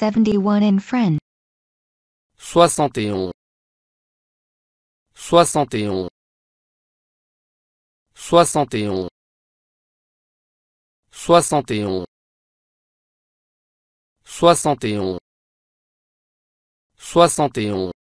71 in French. 71 71 71 71 71 71